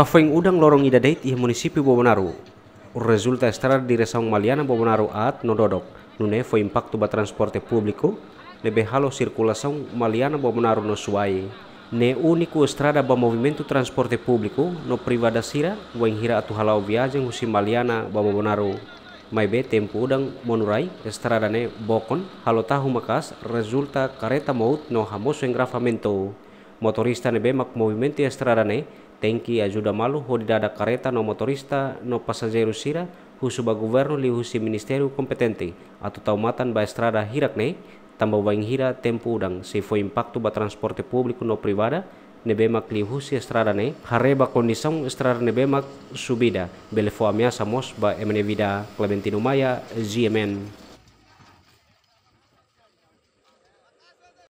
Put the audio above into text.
Hafeng udang lorong ida deit ia munisipi Bobonaru. Resulta estar direção maliana Bobonaru at no dodok. Nune fo impak ba transporte publiko lebe halo circulação maliana Bobonaru no suai. Ne uniku estrada ba movimentu transporte publiko no privada sira, hira atu halau viagem husi maliana Bobonaru. Mai be tempo udang monurai estrada ne bokon halo tahu makas resulta kareta maut no hamosu engrafamento motorista ne bemak movimento estrada ne tenki ajuda malu dada kereta no motorista no pasajeru sira ba governo li husi ministeru kompetente atau taumatan ba strada hirak ne tambah waing hira tempu udang se fo ba transporte publiku no privada nebemak li husi estrada ne hareba kondisong estrada nebemak subida belfo amiasa mos ba emnevida Clementino Maya GMN